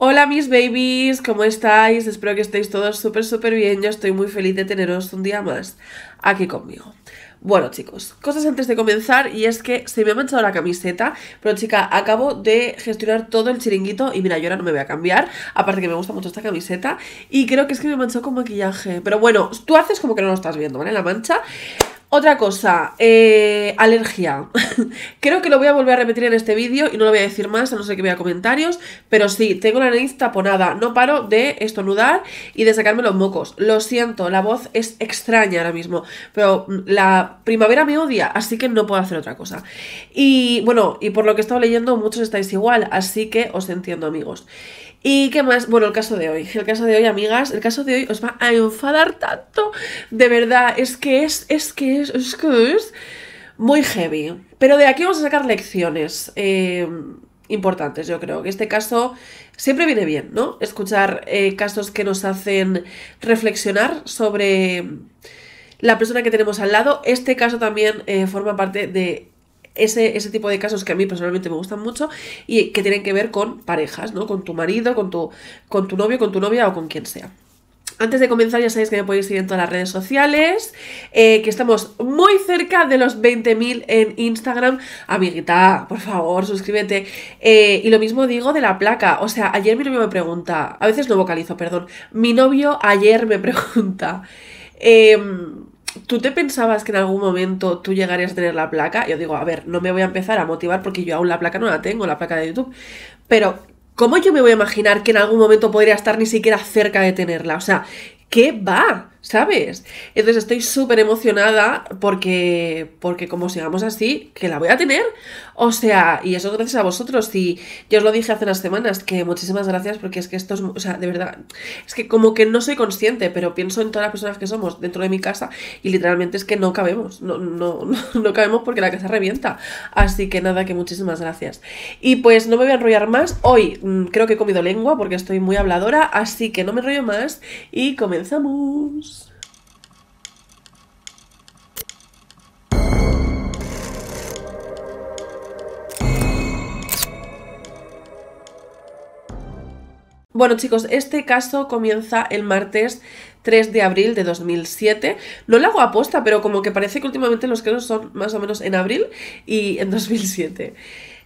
Hola mis babies, ¿cómo estáis? Espero que estéis todos súper súper bien, yo estoy muy feliz de teneros un día más aquí conmigo. Bueno chicos, cosas antes de comenzar y es que se me ha manchado la camiseta, pero chica, acabo de gestionar todo el chiringuito y mira, yo ahora no me voy a cambiar, aparte que me gusta mucho esta camiseta y creo que es que me manchó con maquillaje, pero bueno, tú haces como que no lo estás viendo, ¿vale? La mancha. Otra cosa, eh, alergia. Creo que lo voy a volver a repetir en este vídeo y no lo voy a decir más, a no ser que vea comentarios, pero sí, tengo la nariz taponada, no paro de estornudar y de sacarme los mocos. Lo siento, la voz es extraña ahora mismo, pero la primavera me odia, así que no puedo hacer otra cosa. Y bueno, y por lo que he estado leyendo, muchos estáis igual, así que os entiendo amigos. ¿Y qué más? Bueno, el caso de hoy. El caso de hoy, amigas, el caso de hoy os va a enfadar tanto. De verdad, es que es, es que es, es que es muy heavy. Pero de aquí vamos a sacar lecciones eh, importantes, yo creo. Que este caso siempre viene bien, ¿no? Escuchar eh, casos que nos hacen reflexionar sobre la persona que tenemos al lado. Este caso también eh, forma parte de ese, ese tipo de casos que a mí personalmente me gustan mucho y que tienen que ver con parejas, ¿no? Con tu marido, con tu, con tu novio, con tu novia o con quien sea. Antes de comenzar, ya sabéis que me podéis seguir en todas las redes sociales, eh, que estamos muy cerca de los 20.000 en Instagram. Amiguita, por favor, suscríbete. Eh, y lo mismo digo de la placa. O sea, ayer mi novio me pregunta, a veces no vocalizo, perdón. Mi novio ayer me pregunta, em, ¿Tú te pensabas que en algún momento tú llegarías a tener la placa? Yo digo, a ver, no me voy a empezar a motivar porque yo aún la placa no la tengo, la placa de YouTube. Pero, ¿cómo yo me voy a imaginar que en algún momento podría estar ni siquiera cerca de tenerla? O sea, ¿qué va? ¿sabes? Entonces estoy súper emocionada porque, porque como sigamos así, que la voy a tener. O sea, y eso gracias a vosotros. Y yo os lo dije hace unas semanas, que muchísimas gracias porque es que esto es, o sea, de verdad, es que como que no soy consciente, pero pienso en todas las personas que somos dentro de mi casa y literalmente es que no cabemos, no, no, no cabemos porque la casa revienta. Así que nada, que muchísimas gracias. Y pues no me voy a enrollar más. Hoy mm, creo que he comido lengua porque estoy muy habladora, así que no me enrollo más y comenzamos. Bueno chicos, este caso comienza el martes 3 de abril de 2007. No lo hago aposta, pero como que parece que últimamente los casos son más o menos en abril y en 2007.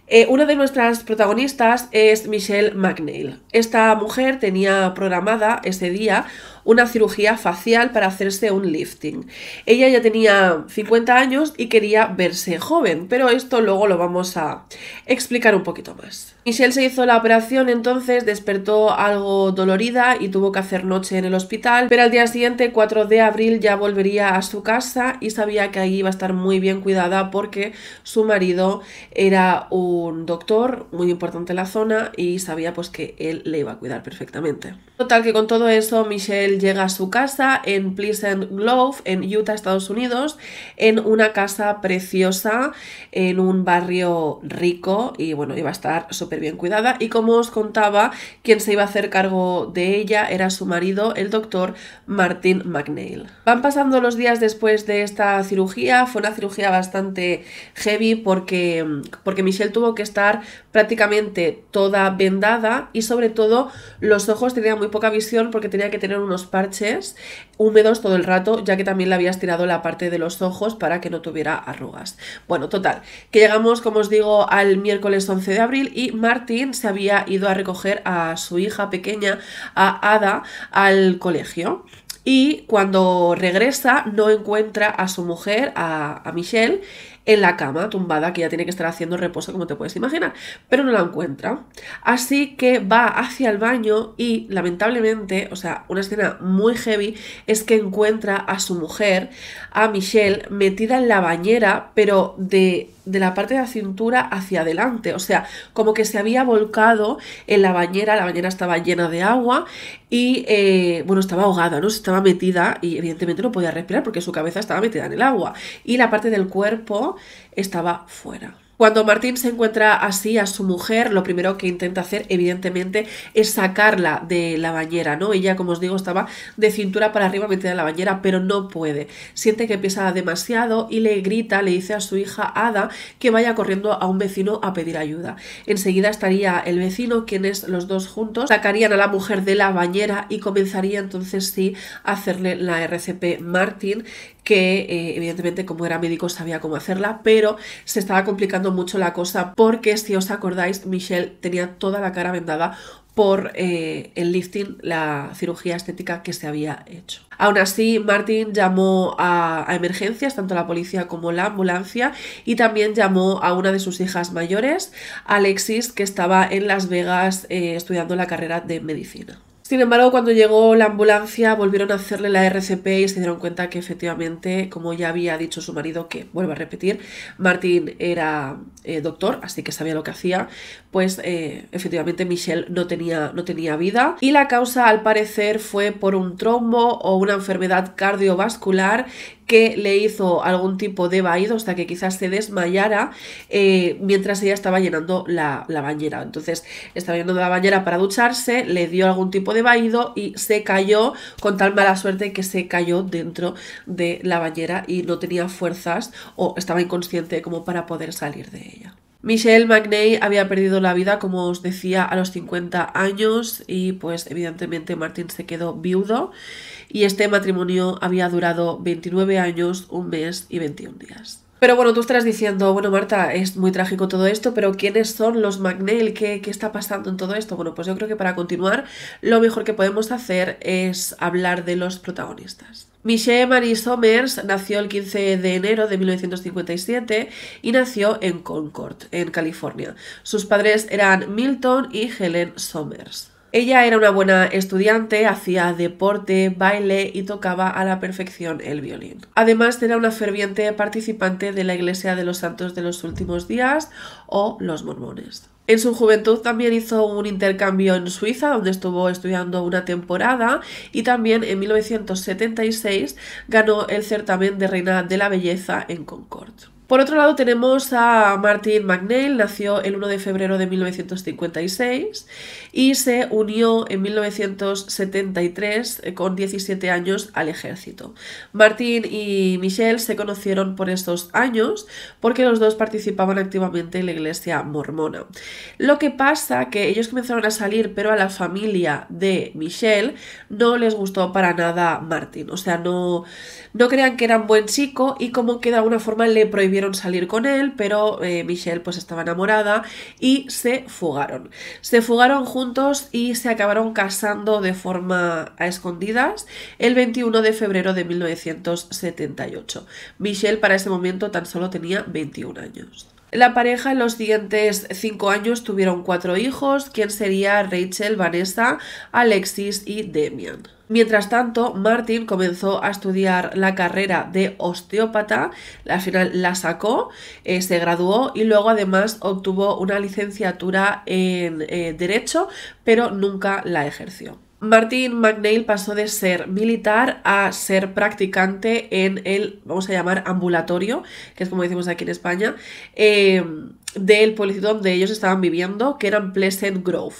Eh, una de nuestras protagonistas es Michelle McNeil. Esta mujer tenía programada ese día una cirugía facial para hacerse un lifting. Ella ya tenía 50 años y quería verse joven, pero esto luego lo vamos a explicar un poquito más. Michelle se hizo la operación, entonces despertó algo dolorida y tuvo que hacer noche en el hospital, pero al día siguiente, 4 de abril, ya volvería a su casa y sabía que ahí iba a estar muy bien cuidada porque su marido era un doctor muy importante en la zona y sabía pues que él le iba a cuidar perfectamente tal que con todo eso Michelle llega a su casa en Pleasant Grove, en Utah, Estados Unidos, en una casa preciosa, en un barrio rico y bueno, iba a estar súper bien cuidada. Y como os contaba, quien se iba a hacer cargo de ella era su marido, el doctor Martin McNeil. Van pasando los días después de esta cirugía, fue una cirugía bastante heavy porque, porque Michelle tuvo que estar prácticamente toda vendada y sobre todo los ojos tenían muy poca visión porque tenía que tener unos parches húmedos todo el rato, ya que también le había estirado la parte de los ojos para que no tuviera arrugas. Bueno, total, que llegamos, como os digo, al miércoles 11 de abril y Martín se había ido a recoger a su hija pequeña, a Ada, al colegio. Y cuando regresa no encuentra a su mujer, a, a Michelle, en la cama, tumbada, que ya tiene que estar haciendo reposo, como te puedes imaginar, pero no la encuentra. Así que va hacia el baño y, lamentablemente, o sea, una escena muy heavy es que encuentra a su mujer, a Michelle, metida en la bañera, pero de de la parte de la cintura hacia adelante, o sea, como que se había volcado en la bañera, la bañera estaba llena de agua y, eh, bueno, estaba ahogada, ¿no? Estaba metida y evidentemente no podía respirar porque su cabeza estaba metida en el agua y la parte del cuerpo estaba fuera. Cuando Martín se encuentra así a su mujer, lo primero que intenta hacer, evidentemente, es sacarla de la bañera, ¿no? Ella, como os digo, estaba de cintura para arriba metida en la bañera, pero no puede. Siente que pesa demasiado y le grita, le dice a su hija Ada que vaya corriendo a un vecino a pedir ayuda. Enseguida estaría el vecino, quienes los dos juntos sacarían a la mujer de la bañera y comenzaría entonces sí a hacerle la RCP Martín, que eh, evidentemente como era médico sabía cómo hacerla, pero se estaba complicando mucho la cosa porque si os acordáis, Michelle tenía toda la cara vendada por eh, el lifting, la cirugía estética que se había hecho. Aún así, Martin llamó a, emergencias, tanto la policía como la ambulancia, y también llamó a una de sus hijas mayores, Alexis, que estaba en Las Vegas eh, estudiando la carrera de medicina. Sin embargo, cuando llegó la ambulancia, volvieron a hacerle la RCP y se dieron cuenta que efectivamente, como ya había dicho su marido, que vuelvo a repetir, Martín era eh, doctor, así que sabía lo que hacía, pues eh, efectivamente Michelle no tenía, no tenía vida. Y la causa, al parecer, fue por un trombo o una enfermedad cardiovascular que le hizo algún tipo de vaído hasta que quizás se desmayara eh, mientras ella estaba llenando la, bañera. Entonces estaba llenando la bañera para ducharse, le dio algún tipo de vaído y se cayó con tal mala suerte que se cayó dentro de la bañera y no tenía fuerzas o estaba inconsciente como para poder salir de ella. Michelle McNay había perdido la vida, como os decía, a los 50 años y pues evidentemente Martin se quedó viudo y este matrimonio había durado 29 años, un mes y 21 días. Pero bueno, tú estarás diciendo, bueno Marta, es muy trágico todo esto, pero ¿quiénes son los McNeil? ¿Qué, ¿Qué, está pasando en todo esto? Bueno, pues yo creo que para continuar, lo mejor que podemos hacer es hablar de los protagonistas. Michelle Marie Somers nació el 15 de enero de 1957 y nació en Concord, en California. Sus padres eran Milton y Helen Somers. Ella era una buena estudiante, hacía deporte, baile y tocaba a la perfección el violín. Además era una ferviente participante de la Iglesia de los Santos de los Últimos Días o los mormones. En su juventud también hizo un intercambio en Suiza, donde estuvo estudiando una temporada, y también en 1976 ganó el certamen de Reina de la Belleza en Concord. Por otro lado tenemos a Martin McNeil, nació el 1 de febrero de 1956 y se unió en 1973 eh, con 17 años al ejército. Martin y Michelle se conocieron por estos años porque los dos participaban activamente en la iglesia mormona. Lo que pasa que ellos comenzaron a salir pero a la familia de Michelle no les gustó para nada Martin, o sea, no no crean que era un buen chico y como que de alguna forma le prohibieron salir con él, pero eh, Michelle pues estaba enamorada y se fugaron. Se fugaron juntos y se acabaron casando de forma a escondidas el 21 de febrero de 1978. Michelle para ese momento tan solo tenía 21 años. La pareja en los siguientes cinco años tuvieron cuatro hijos, quien sería Rachel, Vanessa, Alexis y Demian. Mientras tanto, Martin comenzó a estudiar la carrera de osteópata, al final la sacó, eh, se graduó y luego además obtuvo una licenciatura en eh, Derecho, pero nunca la ejerció. Martin McNeil pasó de ser militar a ser practicante en el, vamos a llamar, ambulatorio, que es como decimos aquí en España, eh, del pueblecito donde ellos estaban viviendo, que eran Pleasant Grove.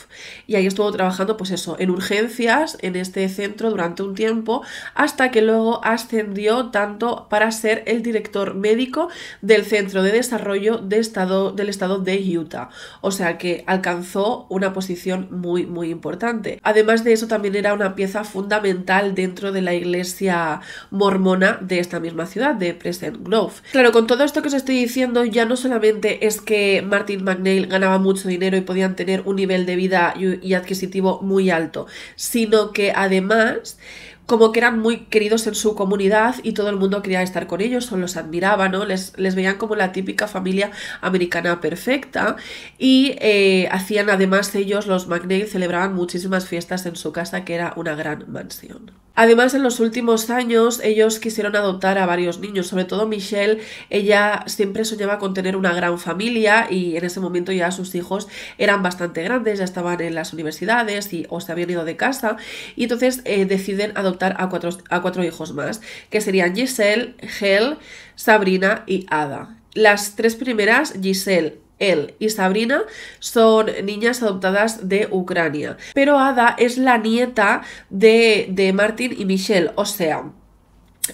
Y ahí estuvo trabajando, pues eso, en urgencias, en este centro durante un tiempo, hasta que luego ascendió tanto para ser el director médico del Centro de Desarrollo estado, del estado de Utah. O sea que alcanzó una posición muy, muy importante. Además de eso, también era una pieza fundamental dentro de la iglesia mormona de esta misma ciudad, de Pleasant Grove. Claro, con todo esto que os estoy diciendo, ya no solamente es que Martin McNeil ganaba mucho dinero y podían tener un nivel de vida y adquisitivo muy alto, sino que además como que eran muy queridos en su comunidad y todo el mundo quería estar con ellos o los admiraba, ¿no? Les, veían como la típica familia americana perfecta y eh, hacían además ellos, los McNeil, celebraban muchísimas fiestas en su casa que era una gran mansión. Además, en los últimos años ellos quisieron adoptar a varios niños, sobre todo Michelle, ella siempre soñaba con tener una gran familia y en ese momento ya sus hijos eran bastante grandes, ya estaban en las universidades y, o se habían ido de casa y entonces eh, deciden adoptar a cuatro, a cuatro hijos más, que serían Giselle, Hel, Sabrina y Ada. Las tres primeras, Giselle, él y Sabrina son niñas adoptadas de Ucrania, pero Ada es la nieta de, Martin y Michelle, o sea,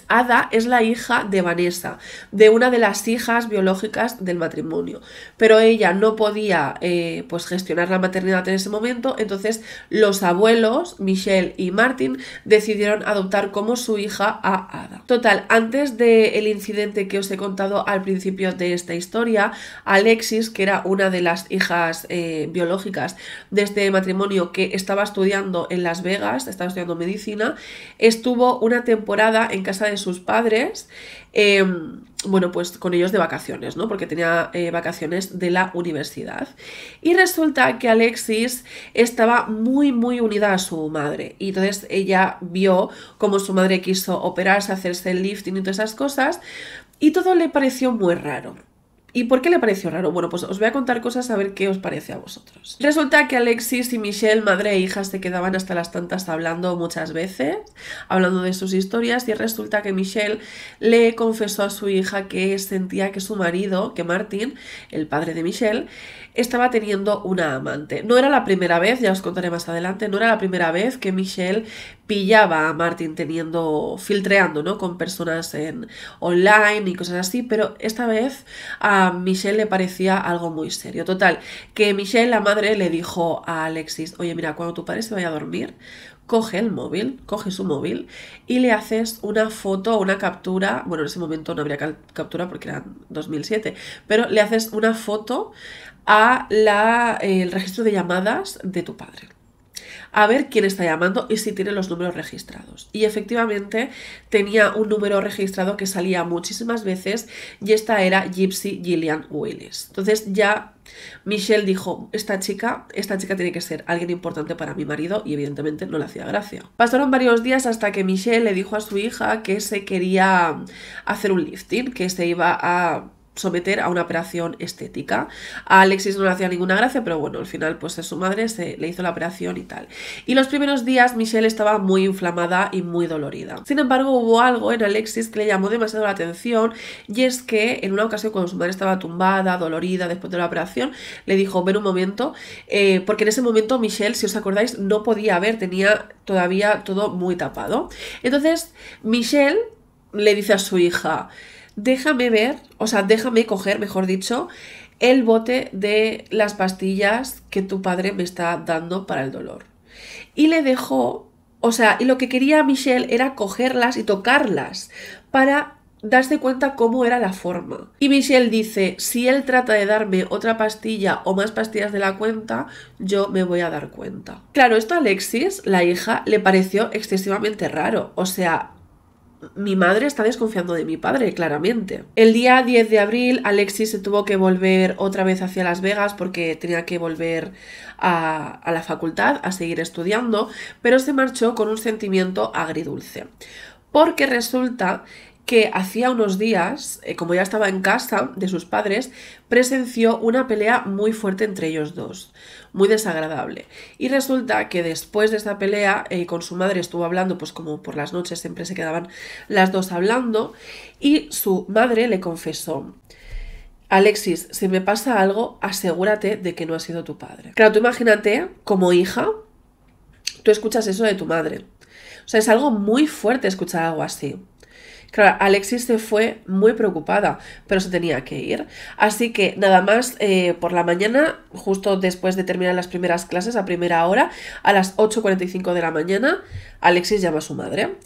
Ada es la hija de Vanessa, de una de las hijas biológicas del matrimonio, pero ella no podía eh, pues gestionar la maternidad en ese momento, entonces los abuelos, Michelle y Martin, decidieron adoptar como su hija a Ada. Total, antes del incidente que os he contado al principio de esta historia, Alexis, que era una de las hijas eh, biológicas de este matrimonio que estaba estudiando en Las Vegas, estaba estudiando medicina, estuvo una temporada en casa de sus padres, em, bueno, pues con ellos de vacaciones, ¿no? Porque tenía eh, vacaciones de la universidad. Y resulta que Alexis estaba muy, muy unida a su madre. Y entonces ella vio cómo su madre quiso operarse, hacerse el lifting y todas esas cosas. Y todo le pareció muy raro. ¿Y por qué le pareció raro? Bueno, pues os voy a contar cosas a ver qué os parece a vosotros. Resulta que Alexis y Michelle, madre e hija, se quedaban hasta las tantas hablando muchas veces, hablando de sus historias, y resulta que Michelle le confesó a su hija que sentía que su marido, que Martin, el padre de Michelle, estaba teniendo una amante. No era la primera vez, ya os contaré más adelante, no era la primera vez que Michelle pillaba a Martin teniendo, filtreando, ¿no? Con personas en online y cosas así, pero esta vez a Michelle le parecía algo muy serio. Total, que Michelle, la madre, le dijo a Alexis, oye, mira, cuando tu padre se vaya a dormir, coge el móvil, coge su móvil y le haces una foto, una captura, bueno, en ese momento no habría captura porque era 2007, pero le haces una foto a la, el registro de llamadas de tu padre a ver quién está llamando y si tiene los números registrados. Y efectivamente tenía un número registrado que salía muchísimas veces y esta era Gypsy Gillian Willis. Entonces ya Michelle dijo, esta chica, esta chica tiene que ser alguien importante para mi marido y evidentemente no le hacía gracia. Pasaron varios días hasta que Michelle le dijo a su hija que se quería hacer un lifting, que se iba a someter a una operación estética. A Alexis no le hacía ninguna gracia, pero bueno, al final pues a su madre se le hizo la operación y tal. Y los primeros días Michelle estaba muy inflamada y muy dolorida. Sin embargo, hubo algo en Alexis que le llamó demasiado la atención y es que en una ocasión cuando su madre estaba tumbada, dolorida después de la operación, le dijo, ven un momento, eh, porque en ese momento Michelle, si os acordáis, no podía ver, tenía todavía todo muy tapado. Entonces, Michelle le dice a su hija, déjame ver, o sea, déjame coger, mejor dicho, el bote de las pastillas que tu padre me está dando para el dolor. Y le dejó, o sea, y lo que quería Michelle era cogerlas y tocarlas para darse cuenta cómo era la forma. Y Michelle dice, si él trata de darme otra pastilla o más pastillas de la cuenta, yo me voy a dar cuenta. Claro, esto a Alexis, la hija, le pareció excesivamente raro. O sea, mi madre está desconfiando de mi padre, claramente. El día 10 de abril, Alexis se tuvo que volver otra vez hacia Las Vegas porque tenía que volver a, la facultad a seguir estudiando, pero se marchó con un sentimiento agridulce. Porque resulta que hacía unos días, eh, como ya estaba en casa de sus padres, presenció una pelea muy fuerte entre ellos dos, muy desagradable. Y resulta que después de esa pelea, eh, con su madre estuvo hablando, pues como por las noches siempre se quedaban las dos hablando, y su madre le confesó. Alexis, si me pasa algo, asegúrate de que no ha sido tu padre. Claro, tú imagínate, como hija, tú escuchas eso de tu madre. O sea, es algo muy fuerte escuchar algo así. Claro, Alexis se fue muy preocupada, pero se tenía que ir. Así que nada más eh, por la mañana, justo después de terminar las primeras clases, a primera hora, a las 8.45 de la mañana, Alexis llama a su madre.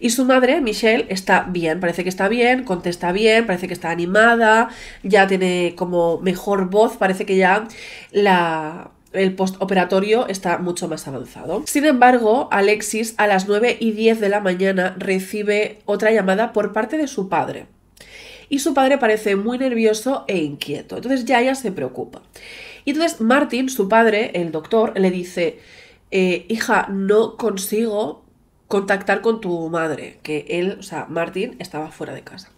Y su madre, Michelle, está bien, parece que está bien, contesta bien, parece que está animada, ya tiene como mejor voz, parece que ya la el postoperatorio está mucho más avanzado. Sin embargo, Alexis a las 9 y 10 de la mañana recibe otra llamada por parte de su padre. Y su padre parece muy nervioso e inquieto. Entonces ya ella se preocupa. Y entonces Martin, su padre, el doctor, le dice, eh, hija, no consigo contactar con tu madre, que él, o sea, Martin estaba fuera de casa.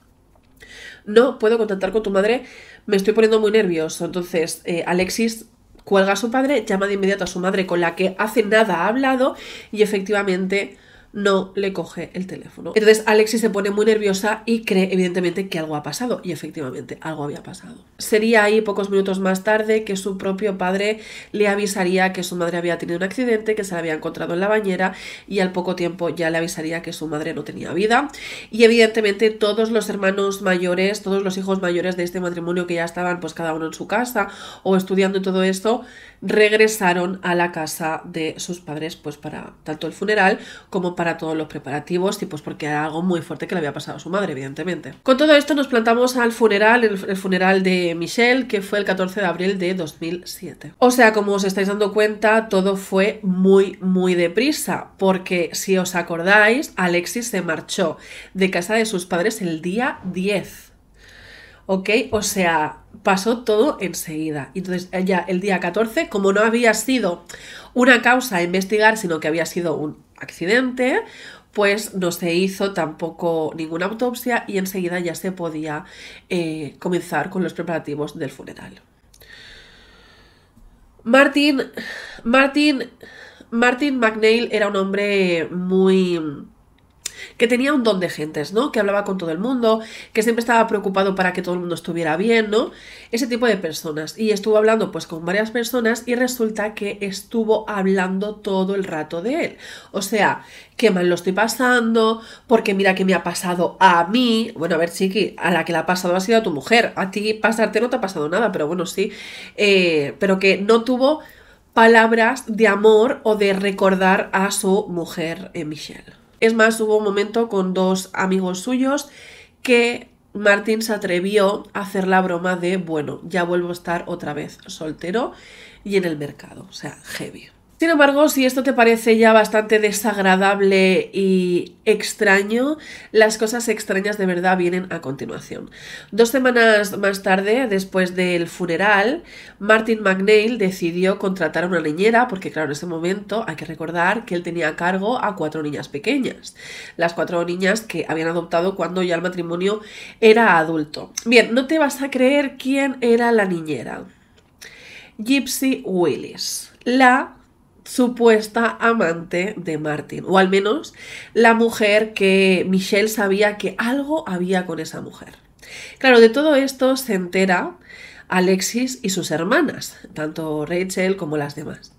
No puedo contactar con tu madre, me estoy poniendo muy nervioso. Entonces, eh, Alexis Cuelga a su padre, llama de inmediato a su madre con la que hace nada ha hablado y efectivamente no le coge el teléfono. Entonces Alexis se pone muy nerviosa y cree evidentemente que algo ha pasado y efectivamente algo había pasado. Sería ahí pocos minutos más tarde que su propio padre le avisaría que su madre había tenido un accidente, que se la había encontrado en la bañera y al poco tiempo ya le avisaría que su madre no tenía vida y evidentemente todos los hermanos mayores, todos los hijos mayores de este matrimonio que ya estaban pues cada uno en su casa o estudiando todo esto, regresaron a la casa de sus padres pues para tanto el funeral como para para todos los preparativos, y pues porque era algo muy fuerte que le había pasado a su madre, evidentemente. Con todo esto nos plantamos al funeral, el, funeral de Michelle, que fue el 14 de abril de 2007. O sea, como os estáis dando cuenta, todo fue muy, muy deprisa, porque si os acordáis, Alexis se marchó de casa de sus padres el día 10. ¿ok? O sea, pasó todo enseguida. Entonces, ya el día 14, como no había sido una causa a investigar, sino que había sido un accidente, pues no se hizo tampoco ninguna autopsia y enseguida ya se podía eh, comenzar con los preparativos del funeral. Martin, Martin, Martin McNeil era un hombre muy que tenía un don de gentes, ¿no? Que hablaba con todo el mundo, que siempre estaba preocupado para que todo el mundo estuviera bien, ¿no? Ese tipo de personas. Y estuvo hablando pues con varias personas y resulta que estuvo hablando todo el rato de él. O sea, qué mal lo estoy pasando, porque mira que me ha pasado a mí. Bueno, a ver, chiqui, a la que le ha pasado ha sido a tu mujer. A ti pasarte no te ha pasado nada, pero bueno, sí. Eh, pero que no tuvo palabras de amor o de recordar a su mujer eh, Michelle. Es más, hubo un momento con dos amigos suyos que Martín se atrevió a hacer la broma de, bueno, ya vuelvo a estar otra vez soltero y en el mercado, o sea, heavy. Sin embargo, si esto te parece ya bastante desagradable y extraño, las cosas extrañas de verdad vienen a continuación. Dos semanas más tarde, después del funeral, Martin McNeil decidió contratar a una niñera, porque claro, en ese momento hay que recordar que él tenía a cargo a cuatro niñas pequeñas, las cuatro niñas que habían adoptado cuando ya el matrimonio era adulto. Bien, no te vas a creer quién era la niñera. Gypsy Willis, la supuesta amante de Martin, o al menos la mujer que Michelle sabía que algo había con esa mujer. Claro, de todo esto se entera Alexis y sus hermanas, tanto Rachel como las demás.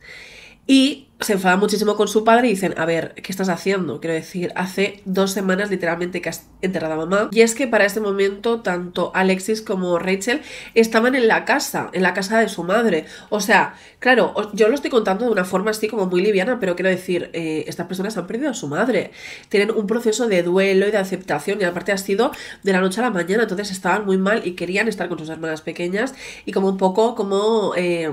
Y se enfada muchísimo con su padre y dicen, a ver, ¿qué estás haciendo? Quiero decir, hace dos semanas literalmente que has enterrado a mamá. Y es que para este momento tanto Alexis como Rachel estaban en la casa, en la casa de su madre. O sea, claro, yo lo estoy contando de una forma así como muy liviana, pero quiero decir, eh, estas personas han perdido a su madre. Tienen un proceso de duelo y de aceptación y aparte ha sido de la noche a la mañana, entonces estaban muy mal y querían estar con sus hermanas pequeñas y como un poco como... Eh,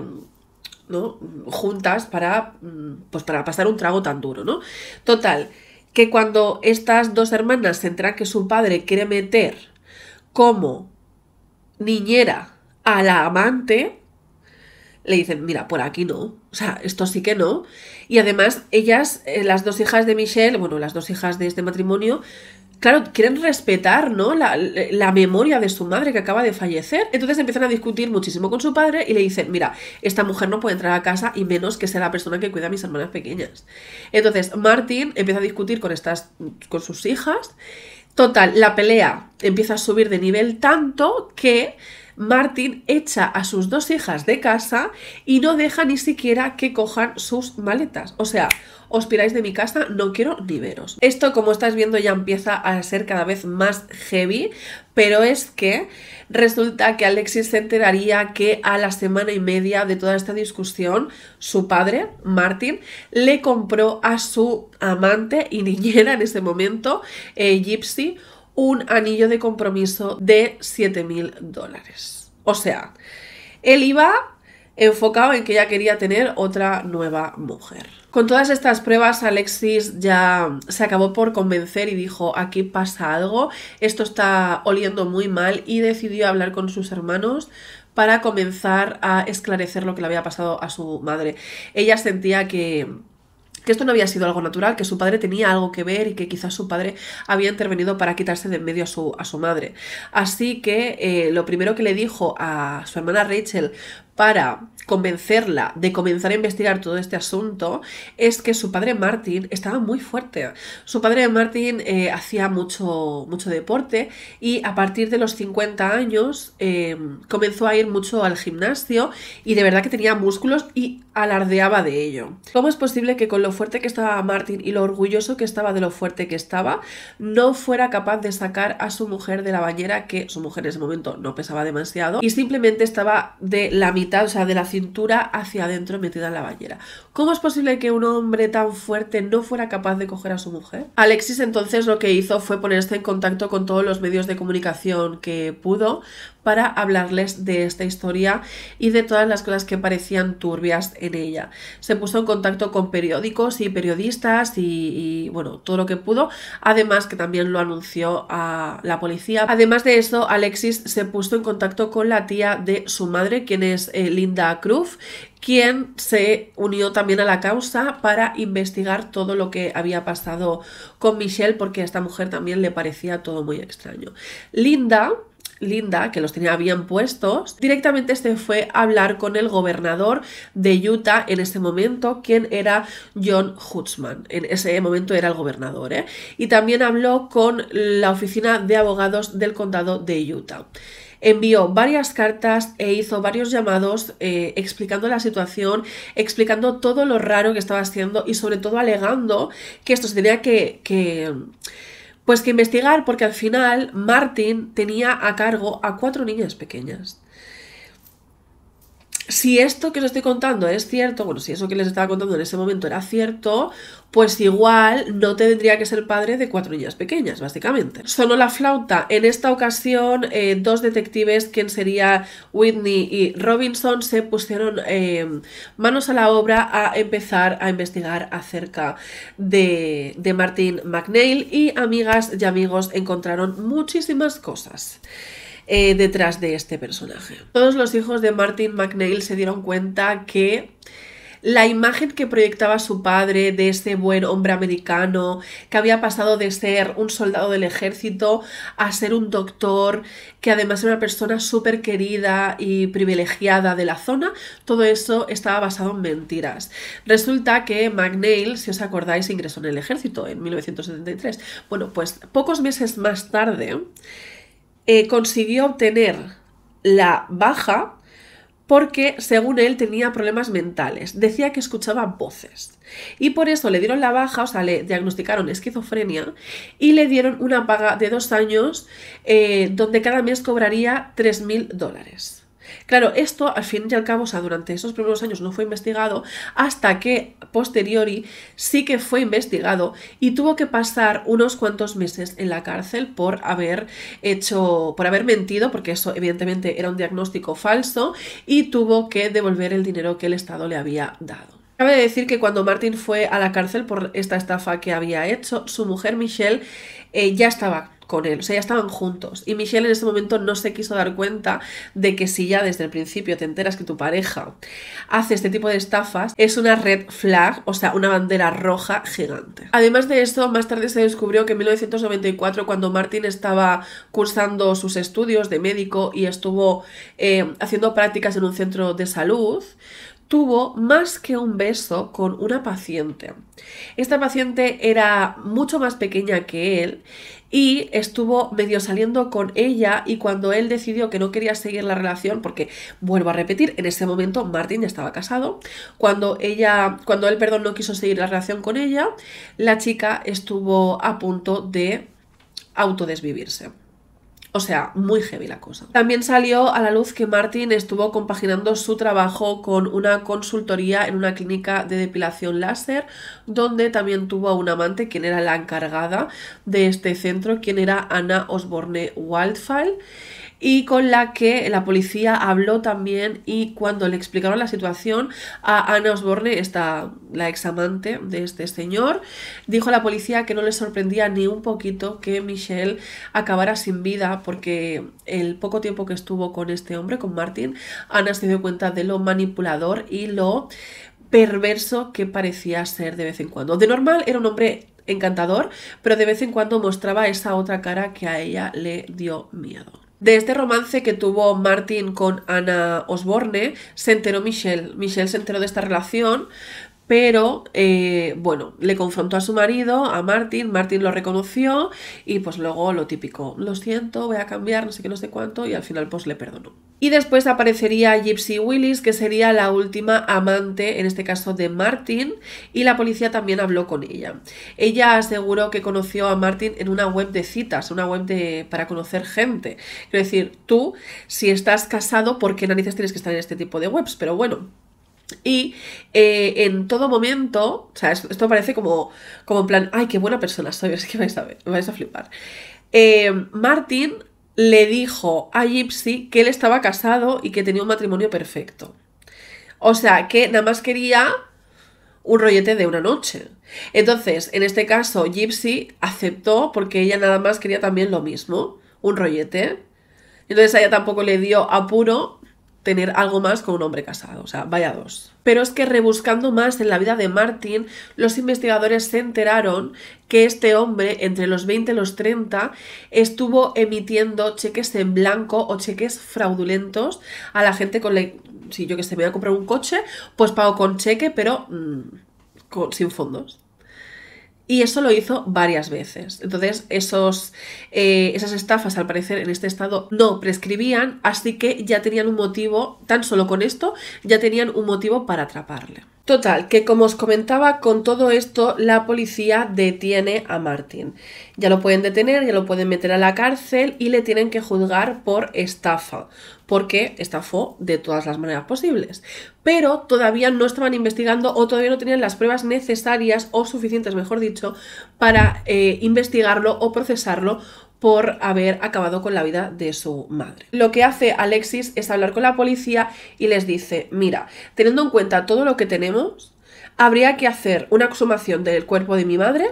juntas para, mm, pues para pasar un trago tan duro, ¿no? Total, que cuando estas dos hermanas se enteran que su padre quiere meter como niñera a la amante, le dicen, mira, por aquí no, o sea, esto sí que no. Y además, ellas, eh, las dos hijas de Michelle, bueno, las dos hijas de este matrimonio, claro, quieren respetar, ¿no? La, memoria de su madre que acaba de fallecer. Entonces empiezan a discutir muchísimo con su padre y le dicen, mira, esta mujer no puede entrar a casa y menos que sea la persona que cuida a mis hermanas pequeñas. Entonces Martin empieza a discutir con estas, con sus hijas. Total, la pelea empieza a subir de nivel tanto que Martin echa a sus dos hijas de casa y no deja ni siquiera que cojan sus maletas. O sea, os piráis de mi casa, no quiero ni veros. Esto, como estás viendo, ya empieza a ser cada vez más heavy, pero es que resulta que Alexis se enteraría que a la semana y media de toda esta discusión, su padre, Martin, le compró a su amante y niñera en ese momento, eh, Gypsy, un anillo de compromiso de 7000 mil dólares. O sea, él iba enfocado en que ella quería tener otra nueva mujer. Con todas estas pruebas, Alexis ya se acabó por convencer y dijo, aquí pasa algo, esto está oliendo muy mal y decidió hablar con sus hermanos para comenzar a esclarecer lo que le había pasado a su madre. Ella sentía que, esto no había sido algo natural, que su padre tenía algo que ver y que quizás su padre había intervenido para quitarse de en medio a su, a su madre. Así que eh, lo primero que le dijo a su hermana Rachel para convencerla de comenzar a investigar todo este asunto es que su padre Martin estaba muy fuerte. Su padre Martin eh, hacía mucho, mucho deporte y a partir de los 50 años eh, comenzó a ir mucho al gimnasio y de verdad que tenía músculos y alardeaba de ello. ¿Cómo es posible que con lo fuerte que estaba Martin y lo orgulloso que estaba de lo fuerte que estaba, no fuera capaz de sacar a su mujer de la bañera, que su mujer en ese momento no pesaba demasiado, y simplemente estaba de la mitad o sea, de la cintura hacia adentro metida en la ballera. ¿Cómo es posible que un hombre tan fuerte no fuera capaz de coger a su mujer? Alexis entonces lo que hizo fue ponerse en contacto con todos los medios de comunicación que pudo para hablarles de esta historia y de todas las cosas que parecían turbias en ella. Se puso en contacto con periódicos y periodistas y, bueno, todo lo que pudo, además que también lo anunció a la policía. Además de eso, Alexis se puso en contacto con la tía de su madre, quien es eh, Linda Cruz, quien se unió también a la causa para investigar todo lo que había pasado con Michelle, porque a esta mujer también le parecía todo muy extraño. Linda Linda, que los tenía bien puestos, directamente este fue a hablar con el gobernador de Utah en ese momento, quien era John Hutzman. En ese momento era el gobernador. ¿eh? Y también habló con la oficina de abogados del condado de Utah envió varias cartas e hizo varios llamados eh, explicando la situación, explicando todo lo raro que estaba haciendo y sobre todo alegando que esto se tenía que pues que investigar porque al final Martin tenía a cargo a cuatro niñas pequeñas si esto que os estoy contando es cierto, bueno, si eso que les estaba contando en ese momento era cierto, pues igual no tendría que ser padre de cuatro niñas pequeñas, básicamente. Solo la flauta. En esta ocasión, eh, dos detectives, quien sería Whitney y Robinson, se pusieron eh, manos a la obra a empezar a investigar acerca de, de Martin McNeil y amigas y amigos encontraron muchísimas cosas. Eh, detrás de este personaje. Todos los hijos de Martin McNeil se dieron cuenta que la imagen que proyectaba su padre de ese buen hombre americano, que había pasado de ser un soldado del ejército a ser un doctor, que además era una persona súper querida y privilegiada de la zona, todo eso estaba basado en mentiras. Resulta que McNeil, si os acordáis, ingresó en el ejército en 1973. Bueno, pues pocos meses más tarde eh, consiguió obtener la baja porque, según él, tenía problemas mentales. Decía que escuchaba voces. Y por eso le dieron la baja, o sea, le diagnosticaron esquizofrenia y le dieron una paga de dos años eh, donde cada mes cobraría 3.000 dólares. Claro, esto al fin y al cabo, durante esos primeros años no fue investigado hasta que posteriori sí que fue investigado y tuvo que pasar unos cuantos meses en la cárcel por haber hecho, por haber mentido, porque eso evidentemente era un diagnóstico falso y tuvo que devolver el dinero que el Estado le había dado. Cabe decir que cuando Martin fue a la cárcel por esta estafa que había hecho, su mujer Michelle eh, ya estaba con él, o sea, ya estaban juntos. Y Michelle en ese momento no se quiso dar cuenta de que si ya desde el principio te enteras que tu pareja hace este tipo de estafas, es una red flag, o sea, una bandera roja gigante. Además de esto, más tarde se descubrió que en 1994, cuando Martin estaba cursando sus estudios de médico y estuvo eh, haciendo prácticas en un centro de salud, tuvo más que un beso con una paciente. Esta paciente era mucho más pequeña que él y estuvo medio saliendo con ella y cuando él decidió que no quería seguir la relación porque vuelvo a repetir en ese momento Martin estaba casado cuando ella cuando él perdón no quiso seguir la relación con ella la chica estuvo a punto de autodesvivirse o sea, muy heavy la cosa. También salió a la luz que Martin estuvo compaginando su trabajo con una consultoría en una clínica de depilación láser, donde también tuvo a un amante, quien era la encargada de este centro, quien era Ana Osborne Wildfile y con la que la policía habló también y cuando le explicaron la situación a Ana Osborne, esta, la amante de este señor, dijo a la policía que no le sorprendía ni un poquito que Michelle acabara sin vida porque el poco tiempo que estuvo con este hombre, con Martin, Ana se dio cuenta de lo manipulador y lo perverso que parecía ser de vez en cuando. De normal era un hombre encantador, pero de vez en cuando mostraba esa otra cara que a ella le dio miedo. De este romance que tuvo Martin con Anna Osborne, se enteró Michelle. Michelle se enteró de esta relación pero eh, bueno, le confrontó a su marido, a Martin, Martin lo reconoció y pues luego lo típico, lo siento, voy a cambiar, no sé qué, no sé cuánto y al final pues le perdonó. Y después aparecería Gypsy Willis, que sería la última amante, en este caso de Martin, y la policía también habló con ella. Ella aseguró que conoció a Martin en una web de citas, una web de, para conocer gente. Quiero decir, tú, si estás casado, ¿por qué narices tienes que estar en este tipo de webs? Pero bueno, y eh, en todo momento, o sea, esto, parece como, como en plan, ay, qué buena persona soy, Así que vais a a flipar. Eh, Martin le dijo a Gypsy que él estaba casado y que tenía un matrimonio perfecto. O sea, que nada más quería un rollete de una noche. Entonces, en este caso, Gypsy aceptó porque ella nada más quería también lo mismo, un rollete. Entonces a ella tampoco le dio apuro tener algo más con un hombre casado, o sea, vaya dos. Pero es que rebuscando más en la vida de Martin, los investigadores se enteraron que este hombre, entre los 20 y los 30, estuvo emitiendo cheques en blanco o cheques fraudulentos a la gente con la... Si yo que se me voy a comprar un coche, pues pago con cheque, pero mm, sin fondos. Y eso lo hizo varias veces. Entonces, esos, eh, esas estafas, al parecer, en este estado no prescribían, así que ya tenían un motivo, tan solo con esto, ya tenían un motivo para atraparle. Total, que como os comentaba, con todo esto la policía detiene a Martin. Ya lo pueden detener, ya lo pueden meter a la cárcel y le tienen que juzgar por estafa, porque estafó de todas las maneras posibles. Pero todavía no estaban investigando o todavía no tenían las pruebas necesarias o suficientes, mejor dicho, para eh, investigarlo o procesarlo por haber acabado con la vida de su madre. Lo que hace Alexis es hablar con la policía y les dice, mira, teniendo en cuenta todo lo que tenemos, habría que hacer una exhumación del cuerpo de mi madre,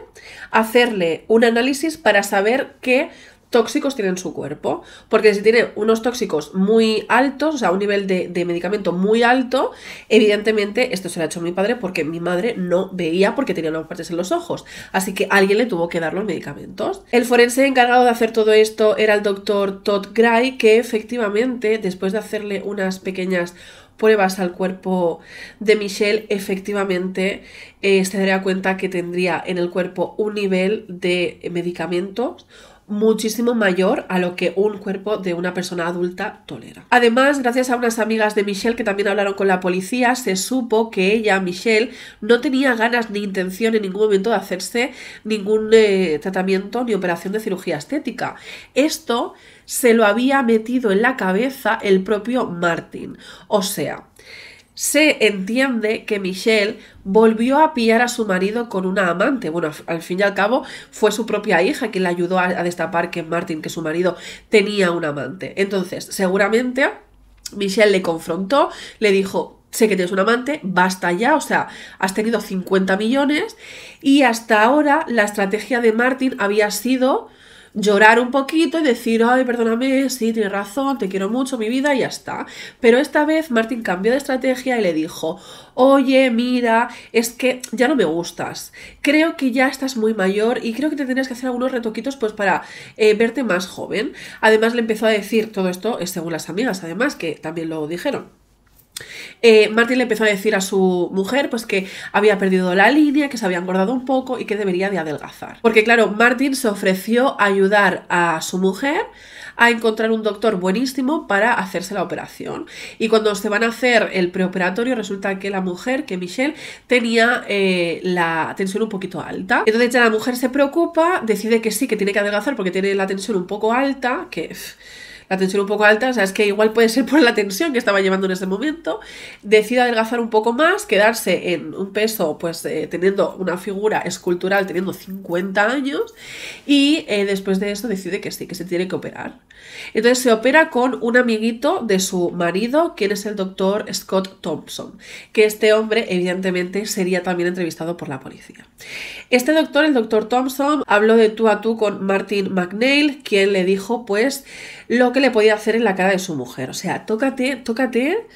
hacerle un análisis para saber qué tóxicos en su cuerpo. Porque si tiene unos tóxicos muy altos, o sea, un nivel de, medicamento muy alto, evidentemente esto se lo ha hecho mi padre porque mi madre no veía porque tenía los partes en los ojos. Así que alguien le tuvo que dar los medicamentos. El forense encargado de hacer todo esto era el doctor Todd Gray, que efectivamente, después de hacerle unas pequeñas pruebas al cuerpo de Michelle, efectivamente eh, se daría cuenta que tendría en el cuerpo un nivel de medicamentos muchísimo mayor a lo que un cuerpo de una persona adulta tolera. Además, gracias a unas amigas de Michelle que también hablaron con la policía, se supo que ella, Michelle, no tenía ganas ni intención en ningún momento de hacerse ningún eh, tratamiento ni operación de cirugía estética. Esto se lo había metido en la cabeza el propio Martin. O sea, se entiende que Michelle volvió a pillar a su marido con una amante. Bueno, al fin y al cabo fue su propia hija quien le ayudó a, destapar que Martin, que su marido, tenía un amante. Entonces, seguramente Michelle le confrontó, le dijo, sé que tienes un amante, basta ya, o sea, has tenido 50 millones y hasta ahora la estrategia de Martin había sido llorar un poquito y decir, ay, perdóname, sí, tienes razón, te quiero mucho, mi vida, y ya está. Pero esta vez Martín cambió de estrategia y le dijo, oye, mira, es que ya no me gustas, creo que ya estás muy mayor y creo que te tendrías que hacer algunos retoquitos pues para eh, verte más joven. Además le empezó a decir, todo esto eh, según las amigas, además, que también lo dijeron eh, Martin le empezó a decir a su mujer pues que había perdido la línea, que se había engordado un poco y que debería de adelgazar. Porque claro, Martin se ofreció a ayudar a su mujer a encontrar un doctor buenísimo para hacerse la operación. Y cuando se van a hacer el preoperatorio, resulta que la mujer, que Michelle, tenía eh, la tensión un poquito alta. Entonces ya la mujer se preocupa, decide que sí, que tiene que adelgazar porque tiene la tensión un poco alta, que la tensión un poco alta, o sea, es que igual puede ser por la tensión que estaba llevando en ese momento, decide adelgazar un poco más, quedarse en un peso, pues eh, teniendo una figura escultural, teniendo 50 años, y eh, después de eso decide que sí, que se tiene que operar. Entonces se opera con un amiguito de su marido, quien es el doctor Scott Thompson, que este hombre evidentemente sería también entrevistado por la policía. Este doctor, el doctor Thompson, habló de tú a tú con Martin McNeil, quien le dijo pues lo que le podía hacer en la cara de su mujer. O sea, tócate, tócate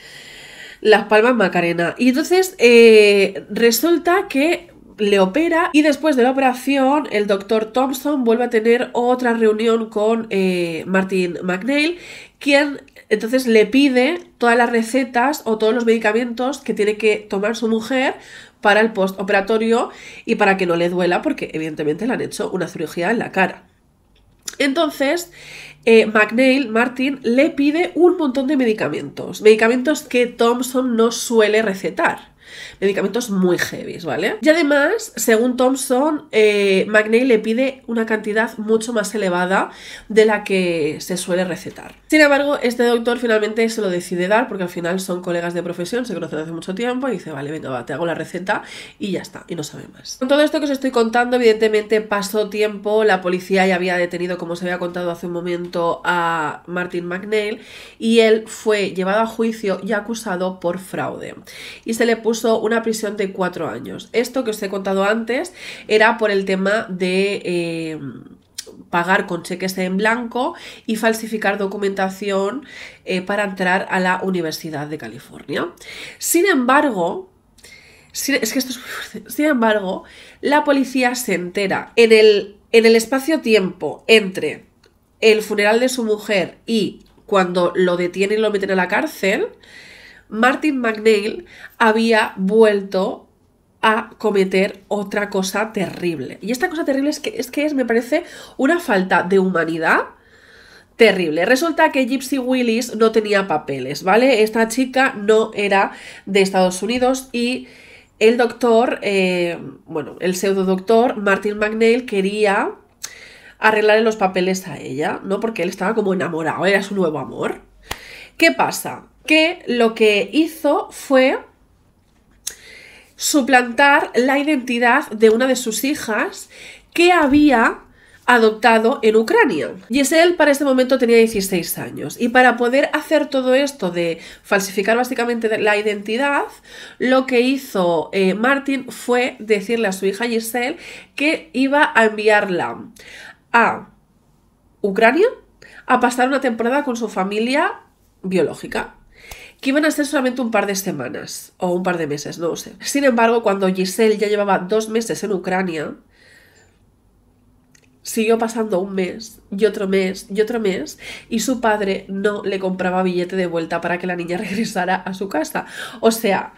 las palmas Macarena. Y entonces eh, resulta que le opera y después de la operación el doctor Thompson vuelve a tener otra reunión con eh, Martin McNeil, quien entonces le pide todas las recetas o todos los medicamentos que tiene que tomar su mujer para el postoperatorio y para que no le duela, porque evidentemente le han hecho una cirugía en la cara. Entonces, eh, McNeil, Martin, le pide un montón de medicamentos, medicamentos que Thompson no suele recetar. Medicamentos muy heavy, ¿vale? Y además, según Thompson, eh, McNeil le pide una cantidad mucho más elevada de la que se suele recetar. Sin embargo, este doctor finalmente se lo decide dar porque al final son colegas de profesión, se conocen hace mucho tiempo y dice, vale, venga, va, te hago la receta y ya está, y no sabe más. Con todo esto que os estoy contando, evidentemente pasó tiempo, la policía ya había detenido, como se había contado hace un momento, a Martin McNeil y él fue llevado a juicio y acusado por fraude. Y se le puso una prisión de cuatro años. Esto que os he contado antes era por el tema de... Eh, pagar con cheques en blanco y falsificar documentación eh, para entrar a la Universidad de California. Sin embargo, es que esto sin embargo, la policía se entera en el, en el espacio-tiempo entre el funeral de su mujer y cuando lo detienen y lo meten a la cárcel, Martin McNeil había vuelto a cometer otra cosa terrible. Y esta cosa terrible es que es, que me parece, una falta de humanidad terrible. Resulta que Gypsy Willis no tenía papeles, ¿vale? Esta chica no era de Estados Unidos y el doctor, eh, bueno, el pseudo doctor Martin McNeil quería arreglarle los papeles a ella, ¿no? Porque él estaba como enamorado, era su nuevo amor. ¿Qué pasa? que lo que hizo fue suplantar la identidad de una de sus hijas que había adoptado en Ucrania. Giselle para este momento tenía 16 años y para poder hacer todo esto de falsificar básicamente la identidad, lo que hizo eh, Martin fue decirle a su hija Giselle que iba a enviarla a Ucrania a pasar una temporada con su familia biológica que iban a ser solamente un par de semanas o un par de meses, no sé. Sin embargo, cuando Giselle ya llevaba dos meses en Ucrania, siguió pasando un mes y otro mes y otro mes y su padre no le compraba billete de vuelta para que la niña regresara a su casa. O sea,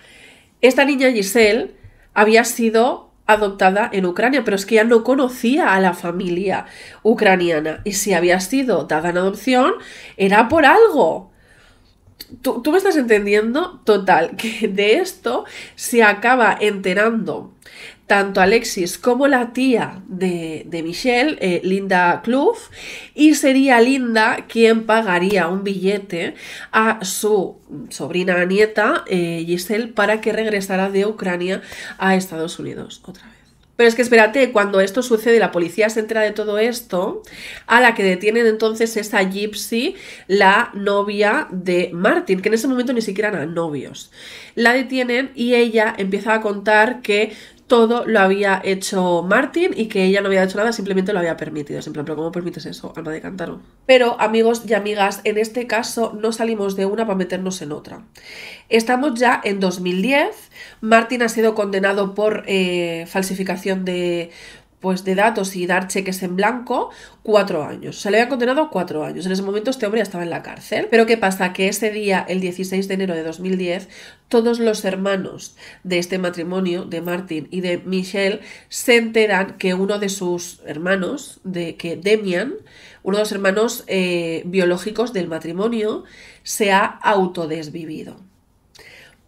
esta niña Giselle había sido adoptada en Ucrania, pero es que ya no conocía a la familia ucraniana y si había sido dada en adopción era por algo tú, me estás entendiendo, total, que de esto se acaba enterando tanto Alexis como la tía de, Michelle, eh, Linda Clough, y sería Linda quien pagaría un billete a su sobrina nieta, eh, Giselle, para que regresara de Ucrania a Estados Unidos otra pero es que espérate, cuando esto sucede, la policía se entera de todo esto, a la que detienen entonces es a Gypsy, la novia de Martin, que en ese momento ni siquiera eran novios. La detienen y ella empieza a contar que todo lo había hecho Martin y que ella no había hecho nada, simplemente lo había permitido. Siempre, ¿cómo permites eso, alma de Cantaro? Pero, amigos y amigas, en este caso no salimos de una para meternos en otra. Estamos ya en 2010, Martin ha sido condenado por eh, falsificación de pues, de datos y dar cheques en blanco, cuatro años. Se le había condenado cuatro años. En ese momento este hombre ya estaba en la cárcel. Pero ¿qué pasa? Que ese día, el 16 de enero de 2010, todos los hermanos de este matrimonio, de Martin y de Michelle, se enteran que uno de sus hermanos, de que Demian, uno de los hermanos eh, biológicos del matrimonio, se ha autodesvivido.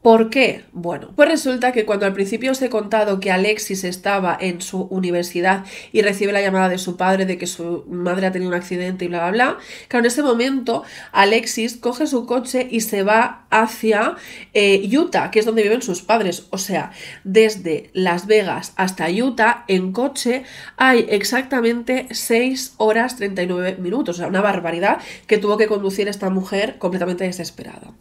¿Por qué? Bueno, pues resulta que cuando al principio os he contado que Alexis estaba en su universidad y recibe la llamada de su padre de que su madre ha tenido un accidente y bla, bla, bla, claro, en ese momento Alexis coge su coche y se va hacia eh, Utah, que es donde viven sus padres. O sea, desde Las Vegas hasta Utah en coche hay exactamente 6 horas 39 minutos. O sea, una barbaridad que tuvo que conducir esta mujer completamente desesperada.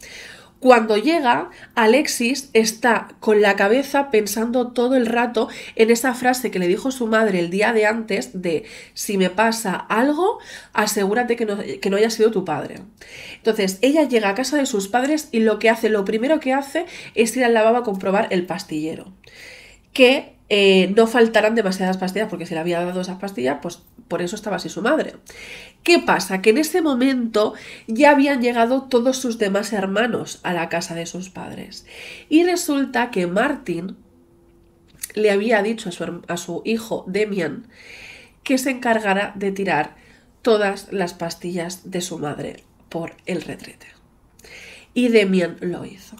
Cuando llega, Alexis está con la cabeza pensando todo el rato en esa frase que le dijo su madre el día de antes de si me pasa algo, asegúrate que no, que no haya sido tu padre. Entonces, ella llega a casa de sus padres y lo que hace, lo primero que hace es ir al lavabo a comprobar el pastillero. Que eh, no faltaran demasiadas pastillas, porque se le había dado esas pastillas, pues por eso estaba así su madre. ¿Qué pasa? Que en ese momento ya habían llegado todos sus demás hermanos a la casa de sus padres. Y resulta que Martin le había dicho a su, a su hijo Demian que se encargara de tirar todas las pastillas de su madre por el retrete. Y Demian lo hizo.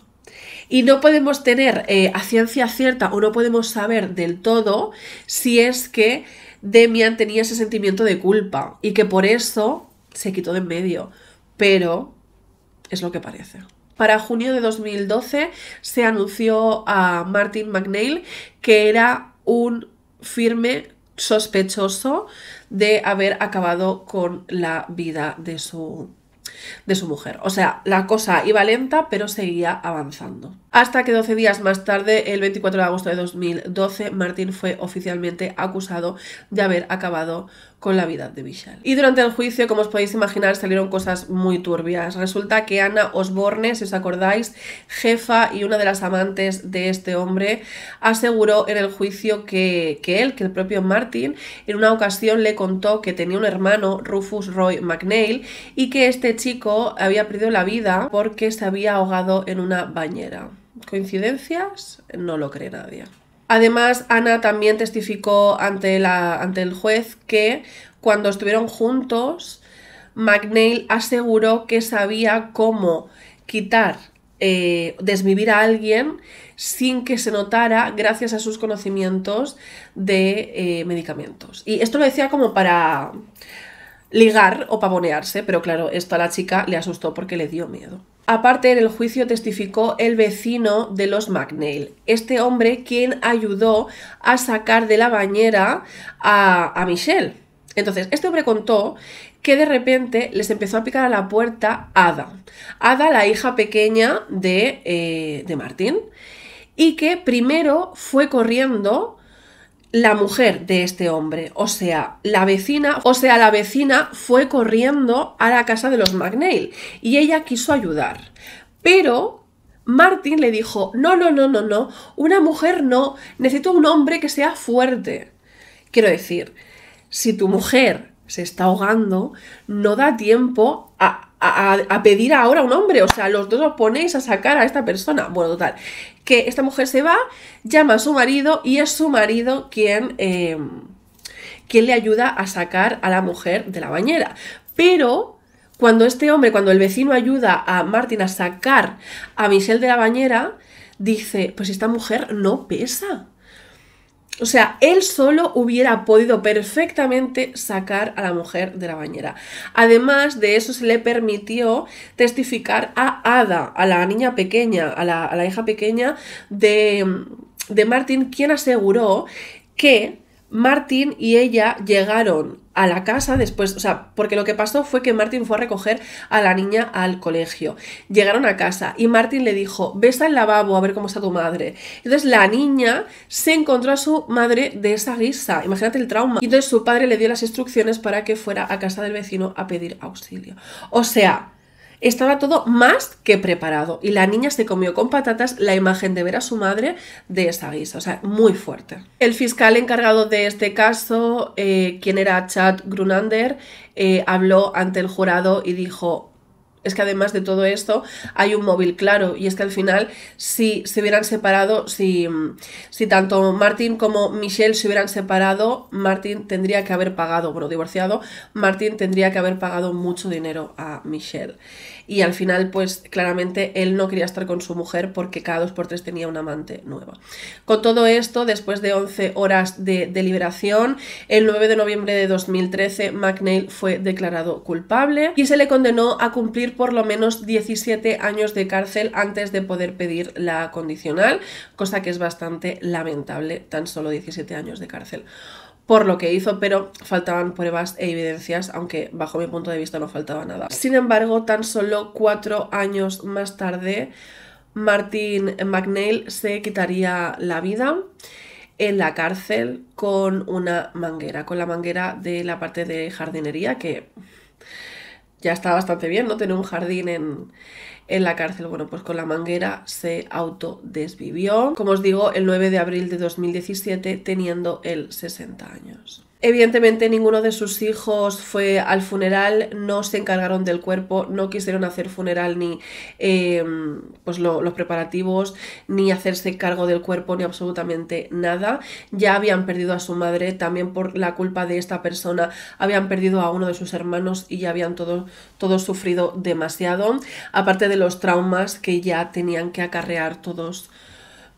Y no podemos tener eh, a ciencia cierta o no podemos saber del todo si es que Demian tenía ese sentimiento de culpa y que por eso se quitó de en medio. Pero es lo que parece. Para junio de 2012 se anunció a Martin McNeil que era un firme sospechoso de haber acabado con la vida de su de su mujer. O sea, la cosa iba lenta, pero seguía avanzando hasta que 12 días más tarde, el 24 de agosto de 2012, Martin fue oficialmente acusado de haber acabado con la vida de Vishal. Y durante el juicio, como os podéis imaginar, salieron cosas muy turbias. Resulta que Ana Osborne, si os acordáis, jefa y una de las amantes de este hombre, aseguró en el juicio que, que él, que el propio Martin, en una ocasión le contó que tenía un hermano, Rufus Roy McNeil, y que este chico había perdido la vida porque se había ahogado en una bañera. ¿Coincidencias? No lo cree nadie. Además, Ana también testificó ante, la, ante el juez que cuando estuvieron juntos, McNeil aseguró que sabía cómo quitar, eh, desvivir a alguien sin que se notara gracias a sus conocimientos de eh, medicamentos. Y esto lo decía como para ligar o pavonearse, pero claro, esto a la chica le asustó porque le dio miedo. Aparte, en el juicio testificó el vecino de los McNeil, este hombre quien ayudó a sacar de la bañera a, a Michelle. Entonces, este hombre contó que de repente les empezó a picar a la puerta Ada. Ada, la hija pequeña de, eh, de Martín, y que primero fue corriendo la mujer de este hombre, o sea, la vecina, o sea, la vecina fue corriendo a la casa de los McNeil y ella quiso ayudar. Pero Martin le dijo, no, no, no, no, no, una mujer no, necesito un hombre que sea fuerte. Quiero decir, si tu mujer se está ahogando, no da tiempo a a, pedir ahora a un hombre, o sea, los dos os ponéis a sacar a esta persona. Bueno, total, que esta mujer se va, llama a su marido y es su marido quien, em, quien le ayuda a sacar a la mujer de la bañera. Pero cuando este hombre, cuando el vecino ayuda a Martín a sacar a Michelle de la bañera, dice, pues esta mujer no pesa. O sea, él solo hubiera podido perfectamente sacar a la mujer de la bañera. Además de eso, se le permitió testificar a Ada, a la niña pequeña, a la, hija pequeña de, de Martín, quien aseguró que Martín y ella llegaron a la casa después, o sea, porque lo que pasó fue que Martin fue a recoger a la niña al colegio. Llegaron a casa y Martin le dijo, ves al lavabo a ver cómo está tu madre. Entonces la niña se encontró a su madre de esa risa, imagínate el trauma. Y entonces su padre le dio las instrucciones para que fuera a casa del vecino a pedir auxilio. O sea, estaba todo más que preparado y la niña se comió con patatas la imagen de ver a su madre de esa guisa, o sea, muy fuerte. El fiscal encargado de este caso, eh, quien era Chad Grunander, eh, habló ante el jurado y dijo, es que además de todo esto hay un móvil claro y es que al final si se hubieran separado, si, tanto Martín como Michelle se hubieran separado, Martín tendría que haber pagado, bueno, divorciado, Martín tendría que haber pagado mucho dinero a Michelle y al final pues claramente él no quería estar con su mujer porque cada dos por tres tenía una amante nueva. Con todo esto, después de 11 horas de deliberación, el 9 de noviembre de 2013 McNeil fue declarado culpable y se le condenó a cumplir por lo menos 17 años de cárcel antes de poder pedir la condicional, cosa que es bastante lamentable, tan solo 17 años de cárcel por lo que hizo, pero faltaban pruebas e evidencias, aunque bajo mi punto de vista no faltaba nada. Sin embargo, tan solo cuatro años más tarde, Martin McNeil se quitaría la vida en la cárcel con una manguera, con la manguera de la parte de jardinería que ya está bastante bien, ¿no? Tener un jardín en, la cárcel. Bueno, pues con la manguera se autodesvivió, como os digo, el 9 de abril de 2017, teniendo el 60 años. Evidentemente ninguno de sus hijos fue al funeral, no se encargaron del cuerpo, no quisieron hacer funeral ni em, pues los preparativos, ni hacerse cargo del cuerpo, ni absolutamente nada. Ya habían perdido a su madre, también por la culpa de esta persona, habían perdido a uno de sus hermanos y ya habían todos todo sufrido demasiado, aparte de los traumas que ya tenían que acarrear todos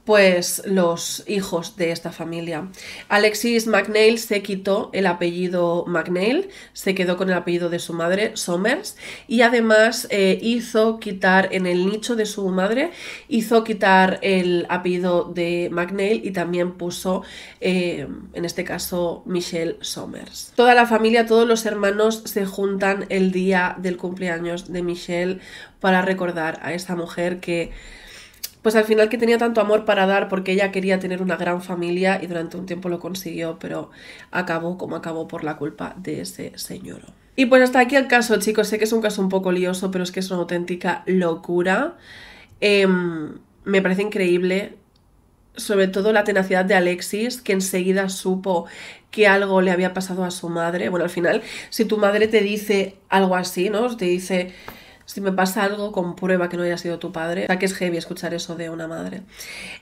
pues los hijos de esta familia. Alexis McNeil se quitó el apellido McNeil, se quedó con el apellido de su madre, Somers, y además eh, hizo quitar en el nicho de su madre, hizo quitar el apellido de McNeil y también puso, eh, en este caso, Michelle Somers. Toda la familia, todos los hermanos se juntan el día del cumpleaños de Michelle para recordar a esta mujer que pues al final que tenía tanto amor para dar porque ella quería tener una gran familia y durante un tiempo lo consiguió, pero acabó como acabó por la culpa de ese señor. Y pues hasta aquí el caso, chicos. Sé que es un caso un poco lioso, pero es que es una auténtica locura. Em, me parece increíble sobre todo la tenacidad de Alexis, que enseguida supo que algo le había pasado a su madre. Bueno, al final, si tu madre te dice algo así, ¿no? Te dice, si me pasa algo, comprueba que no haya sido tu padre. O sea, que es heavy escuchar eso de una madre.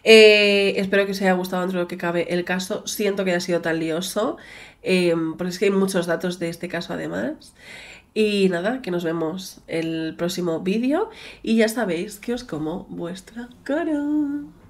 Eh, espero que os haya gustado dentro lo que cabe el caso. Siento que haya sido tan lioso, eh, porque es que hay muchos datos de este caso además. Y nada, que nos vemos el próximo vídeo. Y ya sabéis que os como vuestra cara.